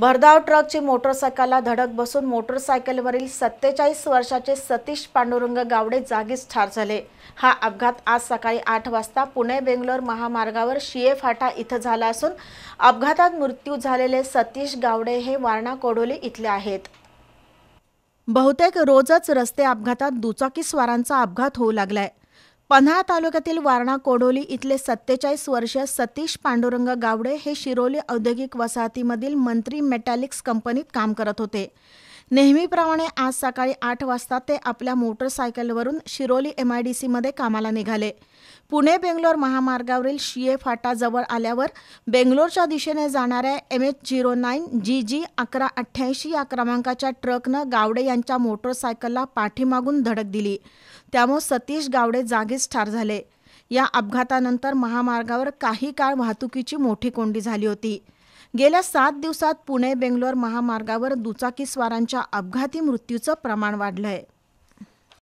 भरधाव ट्रकची मोटरसायकलला धडक बसून मोटरसायकलवरील सत्तेचाळीस वर्षाचे सतीश पांडुरंग गावडे जागीच ठार झाले हा अपघात आज सकाळी आठ वाजता पुणे बेंगलोर महामार्गावर शिये फाटा इथं झाला असून अपघातात मृत्यू झालेले सतीश गावडे हे वारणा कोडोली इथले आहेत बहुतेक रोजच रस्ते अपघातात स्वारांचा अपघात होऊ लागलाय पन्हाळा तालुक्यातील वारणा कोडोली इथले सत्तेचाळीस वर्षीय सतीश पांडुरंग गावडे हे शिरोली औद्योगिक वसाहतीमधील मंत्री मेटॅलिक्स कंपनीत काम करत होते नेहमीप्रमाणे आज सकाळी आठ वाजता ते आपल्या मोटरसायकलवरून शिरोली एम आय डी सीमध्ये कामाला निघाले पुणे बेंगलोर महामार्गावरील फाटा फाटाजवळ आल्यावर बेंगलोरच्या दिशेने जाणाऱ्या M H zero nine G G अकरा अठ्ठ्याऐंशी या क्रमांकाच्या ट्रकनं गावडे यांच्या मोटरसायकलला पाठीमागून धडक दिली त्यामुळे सतीश गावडे जागीच ठार झाले या अपघातानंतर महामार्गावर काही काळ वाहतुकीची मोठी कोंडी झाली होती गेल्या सात दिवसात पुणे बेंगलोर महामार्गावर दुचाकीस्वारांच्या अपघाती मृत्यूचं प्रमाण वाढलं